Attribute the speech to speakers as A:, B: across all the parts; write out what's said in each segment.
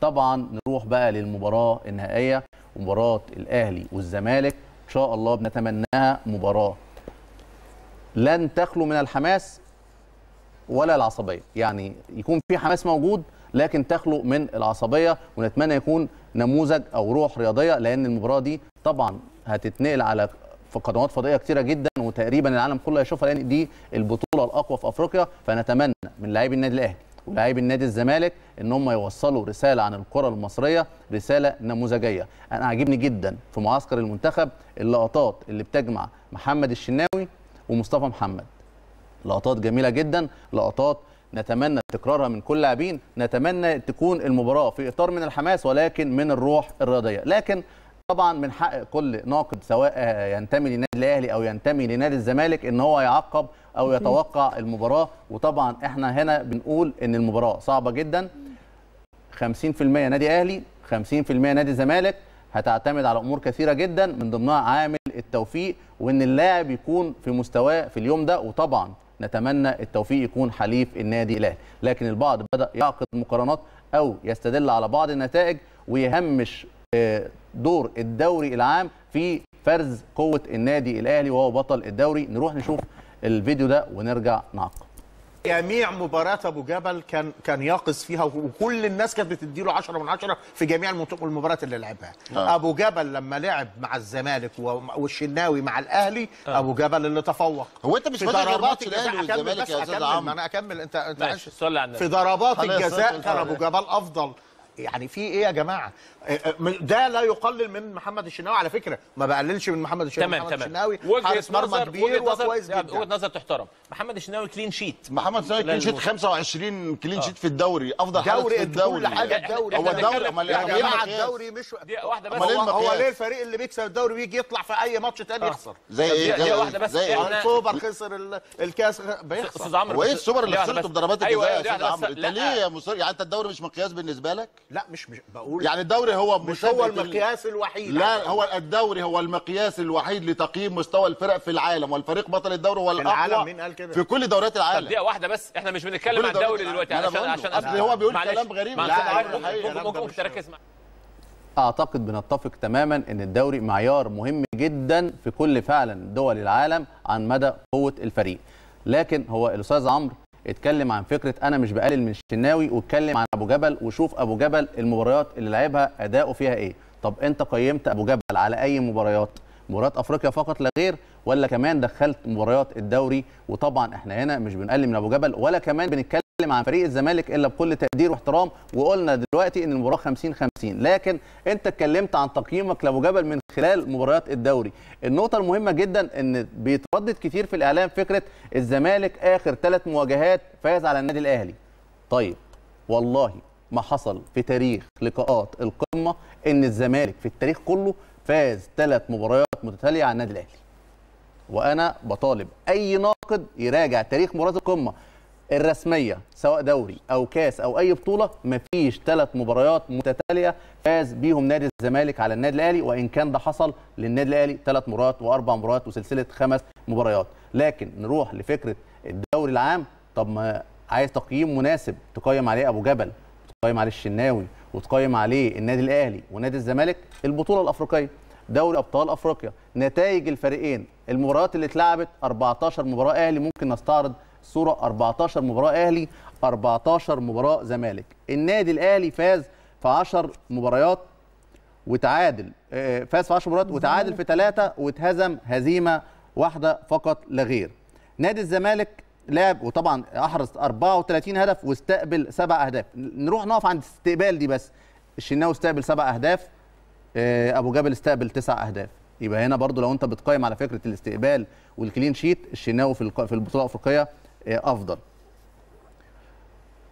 A: طبعا نروح بقى للمباراه النهائيه مباراه الاهلي والزمالك ان شاء الله بنتمناها مباراه لن تخلو من الحماس ولا العصبيه يعني يكون في حماس موجود لكن تخلو من العصبيه ونتمنى يكون نموذج او روح رياضيه لان المباراه دي طبعا هتتنقل على في قنوات فضائيه كتيره جدا وتقريبا العالم كله هيشوفها لان دي البطوله الاقوى في افريقيا فنتمنى من لاعبي النادي الاهلي ولاعيبي النادي الزمالك ان هم يوصلوا رساله عن الكره المصريه رساله نموذجيه انا عاجبني جدا في معسكر المنتخب اللقطات اللي بتجمع محمد الشناوي ومصطفى محمد لقطات جميله جدا لقطات نتمنى تكرارها من كل لاعبين نتمنى تكون المباراه في اطار من الحماس ولكن من الروح الرياضيه لكن طبعا من حق كل ناقد سواء ينتمي للنادي الاهلي او ينتمي لنادي الزمالك ان هو يعقب او يتوقع المباراه وطبعا احنا هنا بنقول ان المباراه صعبه جدا 50% نادي اهلي 50% نادي الزمالك هتعتمد على امور كثيره جدا من ضمنها عامل التوفيق وان اللاعب يكون في مستواه في اليوم ده وطبعا نتمنى التوفيق يكون حليف النادي الاهلي لكن البعض بدا يعقد مقارنات او يستدل على بعض النتائج ويهمش آه، دور الدوري العام في فرز قوه النادي الاهلي وهو بطل الدوري نروح نشوف الفيديو ده ونرجع نعقب جميع مباراه ابو جبل كان كان يقظ فيها وكل الناس كانت بتديله 10 من 10 في جميع المباريات اللي لعبها آه. ابو جبل لما لعب مع الزمالك والشناوي مع الاهلي آه. ابو جبل اللي تفوق هو انت مش فاكر ضربات الاهلي والزمالك يا استاذ عمرو انا اكمل انت انت في ضربات الجزاء كان ابو جبل افضل يعني في ايه يا جماعه إيه، إيه، ده لا يقلل من محمد الشناوي على فكره ما بقللش من محمد الشناوي تمام محمد تمام الشناوي وجهه مرمى كبير وكويس يعني جدا وجهه نظر تحترم محمد الشناوي كلين شيت محمد الشناوي كلين شيت 25 كلين شيت في الدوري افضل في الدوري حاجه الدوري هو الدوري مع الدوري مش دي واحده بس إيه هو, هو ليه الفريق اللي بيكسب الدوري بيجي يطلع في اي ماتش تاني آه. يخسر زي ايه دي واحده بس زي احنا إيه؟ السوبر خسر الكاس بيخسر استاذ عمرو وايه السوبر اللي خسرته بضربات أيوة، الجزاء يا أيوة، استاذ عمرو انت ليه يا مصر يعني انت الدوري مش مقياس بالنسبه لك لا مش مش بقول يعني الدوري هو مش هو المقياس الوحيد لا هو الدوري هو المقياس الوحيد لتقييم مستوى الفرق في العالم والفريق بطل الدوري هو الاقوى كده في كل دوريات العالم دقيقه واحده بس احنا مش بنتكلم عن الدوري دلوقتي عشان عشان اصل هو بيقول كلام غريب لا ممكن تركز اعتقد بنتفق تماما ان الدوري معيار مهم جدا في كل فعلا دول العالم عن مدى قوه الفريق لكن هو الاستاذ عمرو اتكلم عن فكره انا مش بقلل من الشناوي واتكلم عن ابو جبل وشوف ابو جبل المباريات اللي لعبها اداؤه فيها ايه طب انت قيمت ابو جبل على اي مباريات مباريات افريقيا فقط لا غير ولا كمان دخلت مباريات الدوري وطبعا احنا هنا مش بنقلل من ابو جبل ولا كمان بنتكلم عن فريق الزمالك الا بكل تقدير واحترام وقلنا دلوقتي ان المباراه 50 50 لكن انت اتكلمت عن تقييمك لابو جبل من خلال مباريات الدوري النقطه المهمه جدا ان بيتردد كتير في الاعلام فكره الزمالك اخر ثلاث مواجهات فاز على النادي الاهلي طيب والله ما حصل في تاريخ لقاءات القمه ان الزمالك في التاريخ كله فاز ثلاث مباريات متتاليه على النادي الاهلي وانا بطالب اي ناقد يراجع تاريخ مباراه القمه الرسميه سواء دوري او كاس او اي بطوله مفيش ثلاث مباريات متتاليه فاز بيهم نادي الزمالك على النادي الاهلي وان كان ده حصل للنادي الاهلي ثلاث مباريات واربع مباريات وسلسله خمس مباريات لكن نروح لفكره الدوري العام طب ما عايز تقييم مناسب تقيم عليه ابو جبل وتقيم عليه الشناوي وتقيم عليه النادي الاهلي ونادي الزمالك البطوله الافريقيه دوري ابطال افريقيا نتائج الفريقين المباريات اللي اتلعبت 14 مباراه اهلي ممكن نستعرض صوره 14 مباراه اهلي 14 مباراه زمالك النادي الاهلي فاز في 10 مباريات وتعادل آه، فاز في 10 مباريات وتعادل في ثلاثه واتهزم هزيمه واحده فقط لا غير نادي الزمالك لعب وطبعا احرز 34 هدف واستقبل سبع اهداف نروح نقف عند استقبال دي بس الشناوي استقبل سبع اهداف آه، ابو جبل استقبل تسع اهداف يبقى هنا برضو لو انت بتقيم على فكره الاستقبال والكلين شيت الشناوي في في البطوله الافريقيه آه، افضل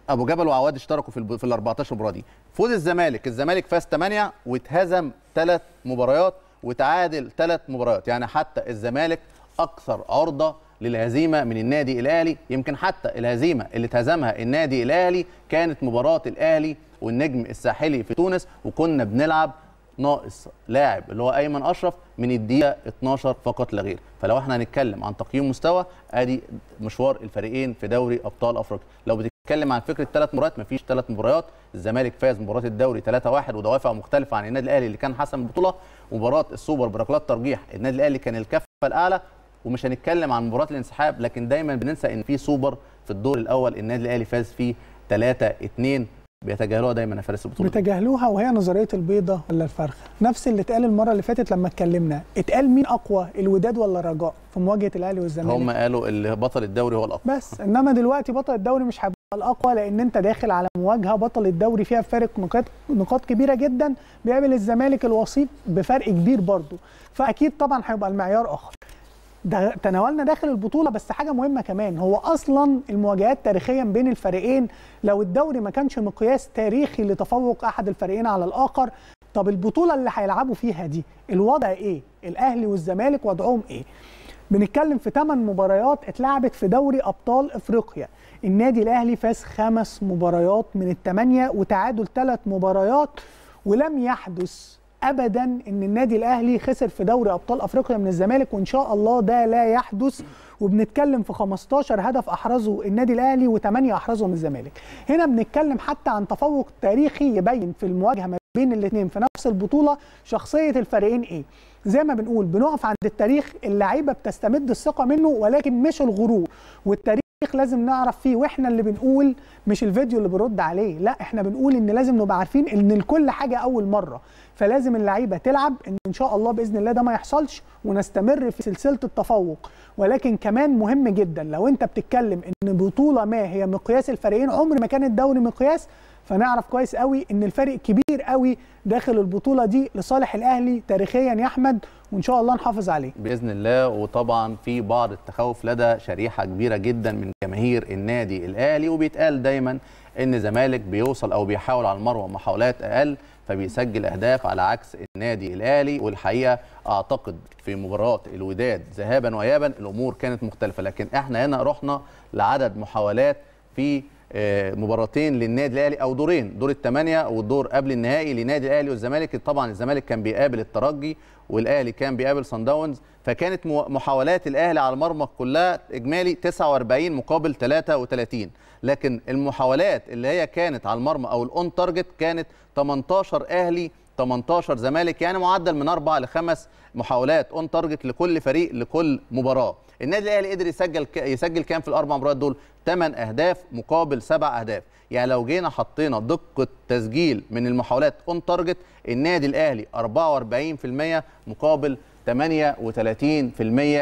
A: ابو جبل وعواد اشتركوا في في ال 14 مباراه دي فوز الزمالك الزمالك فاز 8 واتهزم 3 مباريات وتعادل 3 مباريات يعني حتى الزمالك اكثر عرضه للهزيمه من النادي الاهلي يمكن حتى الهزيمه اللي اتهزمها النادي الاهلي كانت مباراه الاهلي والنجم الساحلي في تونس وكنا بنلعب ناقص لاعب اللي هو ايمن اشرف من الدقيقه 12 فقط لا غير فلو احنا هنتكلم عن تقييم مستوى ادي مشوار الفريقين في دوري ابطال افريقيا لو بتتكلم عن فكره ثلاث مباريات مفيش ثلاث مباريات الزمالك فاز مباراه الدوري 3-1 ودوافع مختلفه عن النادي الاهلي اللي كان حسم البطوله ومباراه السوبر بركلات ترجيح النادي الاهلي كان الكفه الاعلى ومش هنتكلم عن مباراه الانسحاب لكن دايما بننسى ان في سوبر في الدور الاول النادي الاهلي فاز فيه 3 2 بيتجاهلوها دايما فارس البطوله
B: بيتجاهلوها وهي نظريه البيضه ولا الفرخه نفس اللي اتقال المره اللي فاتت لما اتكلمنا اتقال مين اقوى الوداد ولا الرجاء في مواجهه الاهلي والزمالك هم
A: قالوا اللي بطل الدوري هو الاقوى
B: بس انما دلوقتي بطل الدوري مش هيبقى الاقوى لان انت داخل على مواجهه بطل الدوري فيها فارق نقاط نقاط كبيره جدا بيقابل الزمالك الوسيط بفرق كبير برضه فاكيد طبعا هيبقى المعيار اخر ده تناولنا داخل البطوله بس حاجه مهمه كمان هو اصلا المواجهات تاريخيا بين الفريقين لو الدوري ما كانش مقياس تاريخي لتفوق احد الفريقين على الاخر طب البطوله اللي هيلعبوا فيها دي الوضع ايه الاهلي والزمالك وضعهم ايه بنتكلم في 8 مباريات اتلعبت في دوري ابطال افريقيا النادي الاهلي فاز خمس مباريات من الثمانيه وتعادل ثلاث مباريات ولم يحدث ابدا ان النادي الاهلي خسر في دوري ابطال افريقيا من الزمالك وان شاء الله ده لا يحدث وبنتكلم في 15 هدف احرزه النادي الاهلي و8 احرزهم الزمالك هنا بنتكلم حتى عن تفوق تاريخي يبين في المواجهه ما بين الاثنين في نفس البطوله شخصيه الفريقين ايه زي ما بنقول بنقف عند التاريخ اللعيبه بتستمد الثقه منه ولكن مش الغرور والتاريخ لازم نعرف فيه واحنا اللي بنقول مش الفيديو اللي بيرد عليه لا احنا بنقول ان لازم نبقى عارفين ان لكل حاجه اول مره فلازم اللعيبه تلعب ان ان شاء الله باذن الله ده ما يحصلش ونستمر في سلسله التفوق ولكن كمان مهم جدا لو انت بتتكلم ان بطوله ما هي مقياس الفريقين عمر ما كان الدوري مقياس فنعرف كويس قوي ان الفرق كبير قوي داخل البطوله دي لصالح الاهلي تاريخيا يا احمد وان شاء الله نحافظ
A: عليه باذن الله وطبعا في بعض التخوف لدى شريحه كبيره جدا من جماهير النادي الاهلي وبيتقال دايما ان زمالك بيوصل او بيحاول على المروه محاولات اقل فبيسجل اهداف على عكس النادي الاهلي والحقيقه اعتقد في مباراه الوداد ذهابا وايابا الامور كانت مختلفه لكن احنا هنا رحنا لعدد محاولات في آه، مباراتين للنادي الاهلي او دورين دور الثمانيه والدور قبل النهائي لنادي الاهلي والزمالك طبعا الزمالك كان بيقابل الترجي والاهلي كان بيقابل صن داونز فكانت محاولات الاهلي على المرمى كلها اجمالي 49 مقابل 33 لكن المحاولات اللي هي كانت على المرمى او الاون تارجت كانت 18 اهلي 18 زمالك يعني معدل من 4 لخمس محاولات اون تارجت لكل فريق لكل مباراه النادي الاهلي قدر يسجل يسجل كام في الاربع مباريات دول 8 اهداف مقابل 7 اهداف يعني لو جينا حطينا دقه تسجيل من المحاولات اون تارجت النادي الاهلي 44% مقابل 38%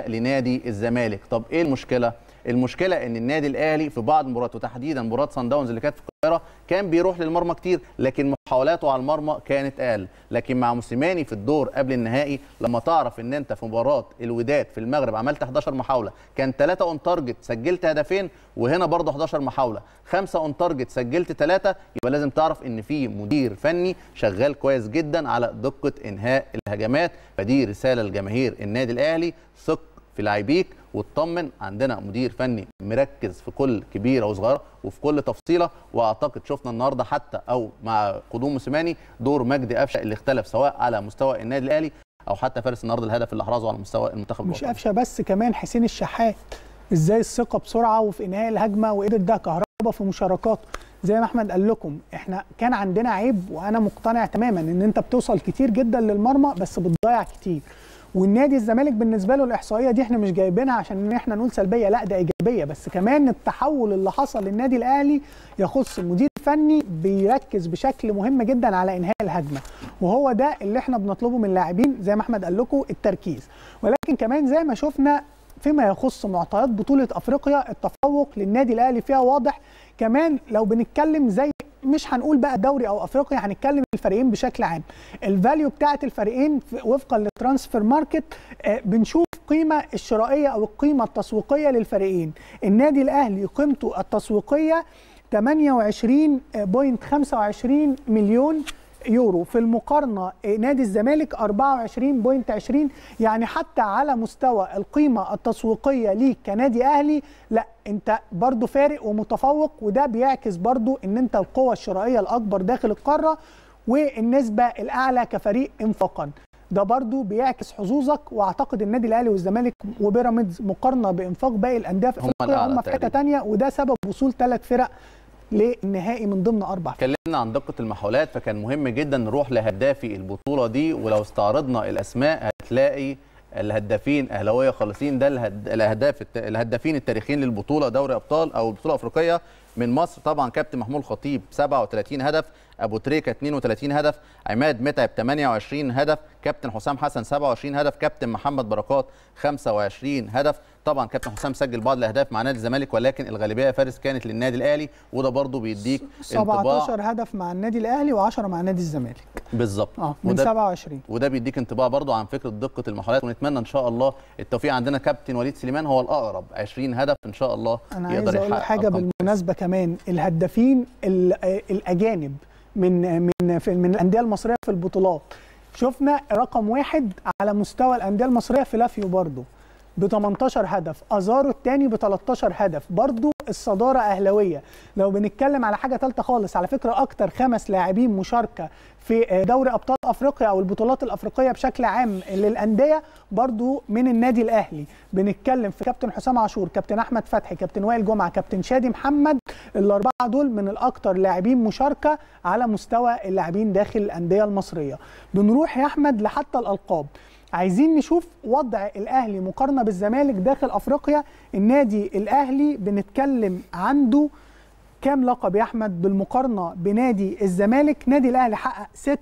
A: لنادي الزمالك طب ايه المشكله المشكله ان النادي الاهلي في بعض المباريات وتحديدا مباراه سان داونز اللي كانت في القاهره كان بيروح للمرمى كتير لكن محاولاته على المرمى كانت اقل لكن مع موسيماني في الدور قبل النهائي لما تعرف ان انت في مباراه الوداد في المغرب عملت 11 محاوله كان 3 اون تارجت سجلت هدفين وهنا برضه 11 محاوله 5 اون تارجت سجلت 3 يبقى لازم تعرف ان في مدير فني شغال كويس جدا على دقه انهاء الهجمات فدي رساله لجماهير النادي الاهلي ثق في لاعبيك واطمن عندنا مدير فني مركز في كل كبيره وصغيره وفي كل تفصيله واعتقد شفنا النهارده حتى او مع قدوم موسيماني دور مجدي قفشه اللي اختلف سواء على مستوى النادي الاهلي او حتى فارس النهارده الهدف اللي احرزه على مستوى المنتخب مش
B: قفشه بس كمان حسين الشحات ازاي الثقه بسرعه وفي انهاء الهجمه وقدر ده كهربا في مشاركاته زي ما احمد قال لكم احنا كان عندنا عيب وانا مقتنع تماما ان انت بتوصل كتير جدا للمرمى بس بتضيع كتير والنادي الزمالك بالنسبه له الاحصائيه دي احنا مش جايبينها عشان ان احنا نقول سلبيه لا ده ايجابيه بس كمان التحول اللي حصل للنادي الاهلي يخص مدير فني بيركز بشكل مهم جدا على انهاء الهجمه وهو ده اللي احنا بنطلبه من اللاعبين زي ما احمد قال لكم التركيز ولكن كمان زي ما شفنا فيما يخص معطيات بطوله افريقيا التفوق للنادي الاهلي فيها واضح كمان لو بنتكلم زي مش هنقول بقى دوري او افريقيا هنتكلم الفريقين بشكل عام الفاليو بتاعه الفريقين وفقا للترانسفير آه، ماركت بنشوف القيمه الشرائيه او القيمه التسويقيه للفريقين النادي الاهلي قيمته التسويقيه 28.25 آه، مليون يورو في المقارنه إيه، نادي الزمالك 24.20 يعني حتى على مستوى القيمه التسويقيه ليك كنادي اهلي لا انت برضو فارق ومتفوق وده بيعكس برضو ان انت القوه الشرائيه الاكبر داخل القاره والنسبه الاعلى كفريق انفاقا ده برضو بيعكس حظوظك واعتقد النادي الاهلي والزمالك وبيراميدز مقارنه بانفاق باقي الانديه في هم في حته ثانيه وده سبب وصول ثلاث فرق للنهائي من ضمن اربع
A: اتكلمنا عن دقه المحاولات فكان مهم جدا نروح لهدافي البطوله دي ولو استعرضنا الاسماء هتلاقي الهدافين اهلاويه خالصين ده الهداف الهدافين التاريخيين للبطوله دوري ابطال او البطوله الافريقيه من مصر طبعا كابتن محمود الخطيب 37 هدف ابو تريكه 32 هدف عماد متعب 28 هدف كابتن حسام حسن 27 هدف كابتن محمد بركات 25 هدف طبعا كابتن حسام سجل بعض الاهداف مع نادي الزمالك ولكن الغالبيه فارس كانت للنادي الاهلي وده برضه بيديك 17
B: هدف مع النادي الاهلي و10 مع نادي
A: الزمالك بالظبط اه من وده 27 وده بيديك انطباع برضه عن فكره دقه المحاولات ونتمنى ان شاء الله التوفيق عندنا كابتن وليد سليمان هو الاقرب 20 هدف ان شاء الله أنا يقدر يحقق حاجه
B: بالمناسبه كمان الهدافين الاجانب من من من الانديه المصريه في البطولات شفنا رقم واحد على مستوى الانديه المصريه في لافيو برضه ب 18 هدف ازارو الثاني ب 13 هدف برضو الصداره اهلاويه لو بنتكلم على حاجه ثالثه خالص على فكره اكتر خمس لاعبين مشاركه في دوري ابطال افريقيا او البطولات الافريقيه بشكل عام للانديه برضو من النادي الاهلي بنتكلم في كابتن حسام عاشور كابتن احمد فتحي كابتن وائل جمعه كابتن شادي محمد الاربعه دول من الاكتر لاعبين مشاركه على مستوى اللاعبين داخل الانديه المصريه بنروح يا احمد لحتى الالقاب عايزين نشوف وضع الاهلي مقارنه بالزمالك داخل افريقيا النادي الاهلي بنتكلم عنده كام لقب يا احمد بالمقارنه بنادي الزمالك نادي الاهلي حقق 6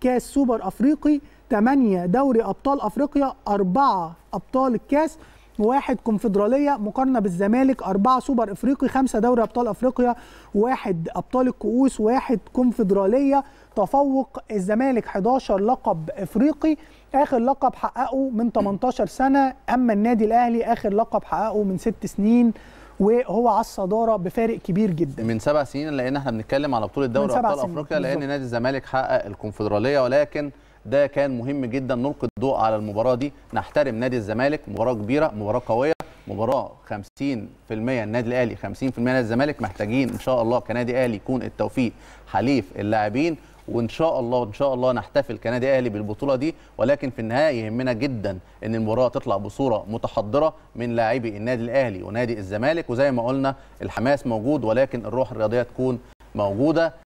B: كاس سوبر افريقي 8 دوري ابطال افريقيا 4 ابطال الكاس واحد كونفدراليه مقارنه بالزمالك أربعة سوبر افريقي خمسة دوري ابطال افريقيا واحد ابطال الكؤوس واحد كونفدراليه تفوق الزمالك 11 لقب افريقي اخر لقب حققه من 18 سنه اما النادي الاهلي اخر لقب حققه من ست سنين وهو على الصداره
A: بفارق كبير جدا من سبع سنين لان احنا بنتكلم على بطوله دوري ابطال افريقيا لان بالزبط. نادي الزمالك حقق الكونفدراليه ولكن ده كان مهم جدا نلقي الضوء على المباراه دي نحترم نادي الزمالك مباراه كبيره مباراه قويه مباراه 50% النادي الاهلي 50% نادي الزمالك محتاجين ان شاء الله كنادي اهلي يكون التوفيق حليف اللاعبين وان شاء الله ان شاء الله نحتفل كنادي اهلي بالبطوله دي ولكن في النهايه يهمنا جدا ان المباراه تطلع بصوره متحضره من لاعبي النادي الاهلي ونادي الزمالك وزي ما قلنا الحماس موجود ولكن الروح الرياضيه تكون موجوده